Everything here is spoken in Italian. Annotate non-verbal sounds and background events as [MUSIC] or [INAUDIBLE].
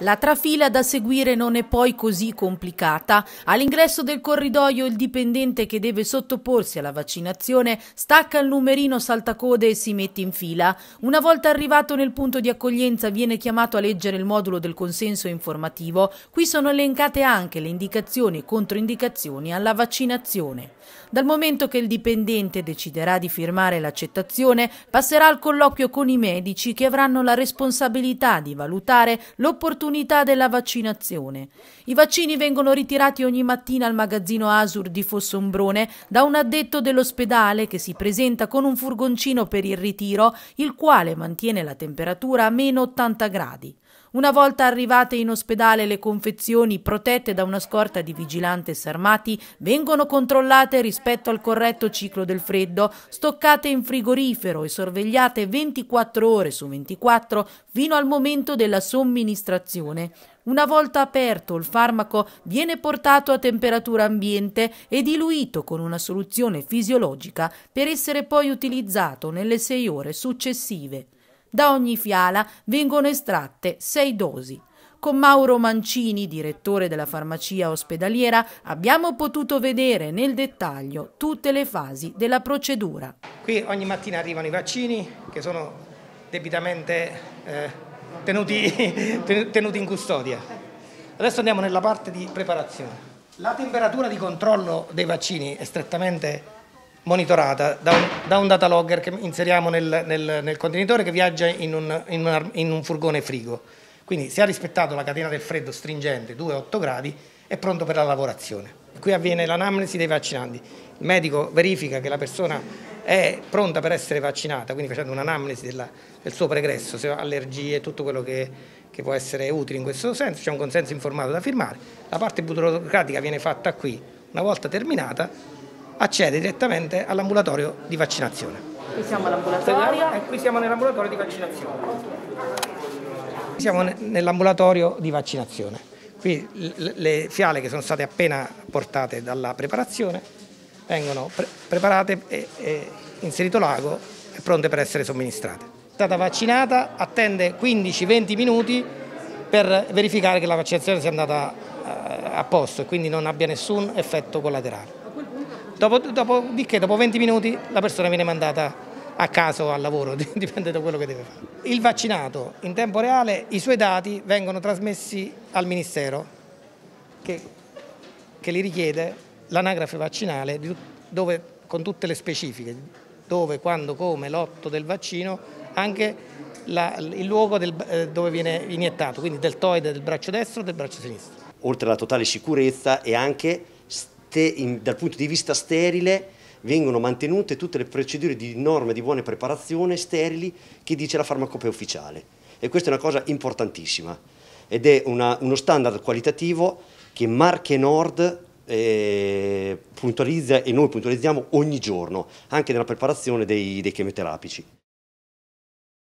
La trafila da seguire non è poi così complicata. All'ingresso del corridoio il dipendente che deve sottoporsi alla vaccinazione stacca il numerino saltacode e si mette in fila. Una volta arrivato nel punto di accoglienza viene chiamato a leggere il modulo del consenso informativo. Qui sono elencate anche le indicazioni e controindicazioni alla vaccinazione. Dal momento che il dipendente deciderà di firmare l'accettazione passerà al colloquio con i medici che avranno la responsabilità di valutare l'opportunità della vaccinazione. I vaccini vengono ritirati ogni mattina al magazzino Asur di Fossombrone da un addetto dell'ospedale che si presenta con un furgoncino per il ritiro, il quale mantiene la temperatura a meno 80 gradi. Una volta arrivate in ospedale le confezioni protette da una scorta di vigilanti armati vengono controllate rispetto al corretto ciclo del freddo, stoccate in frigorifero e sorvegliate 24 ore su 24 fino al momento della somministrazione. Una volta aperto il farmaco viene portato a temperatura ambiente e diluito con una soluzione fisiologica per essere poi utilizzato nelle 6 ore successive. Da ogni fiala vengono estratte sei dosi. Con Mauro Mancini, direttore della farmacia ospedaliera, abbiamo potuto vedere nel dettaglio tutte le fasi della procedura. Qui ogni mattina arrivano i vaccini che sono debitamente eh, tenuti, [LAUGHS] tenuti in custodia. Adesso andiamo nella parte di preparazione. La temperatura di controllo dei vaccini è strettamente monitorata da un, da un data logger che inseriamo nel, nel, nel contenitore che viaggia in un, in, una, in un furgone frigo. Quindi se ha rispettato la catena del freddo stringente 2-8 gradi è pronto per la lavorazione. Qui avviene l'anamnesi dei vaccinanti. Il medico verifica che la persona è pronta per essere vaccinata, quindi facendo un'anamnesi del suo pregresso, se ha allergie, tutto quello che, che può essere utile in questo senso, c'è un consenso informato da firmare. La parte burocratica viene fatta qui. Una volta terminata accede direttamente all'ambulatorio di vaccinazione. Qui siamo all'ambulatorio? E qui siamo nell'ambulatorio di vaccinazione. Qui siamo nell'ambulatorio di vaccinazione. Qui le fiale che sono state appena portate dalla preparazione vengono pre preparate e, e inserito l'ago e pronte per essere somministrate. È stata vaccinata, attende 15-20 minuti per verificare che la vaccinazione sia andata eh, a posto e quindi non abbia nessun effetto collaterale dopodiché dopo 20 minuti la persona viene mandata a caso al lavoro, [LAUGHS] dipende da quello che deve fare. Il vaccinato in tempo reale, i suoi dati vengono trasmessi al Ministero che, che li richiede l'anagrafe vaccinale dove, con tutte le specifiche, dove, quando, come, l'otto del vaccino, anche la, il luogo del, eh, dove viene iniettato, quindi deltoide del braccio destro e del braccio sinistro. Oltre alla totale sicurezza è anche tutte in, dal punto di vista sterile vengono mantenute tutte le procedure di norme di buona preparazione sterili che dice la farmacopea ufficiale e questa è una cosa importantissima ed è una, uno standard qualitativo che Marche Nord eh, puntualizza e noi puntualizziamo ogni giorno anche nella preparazione dei, dei chemioterapici.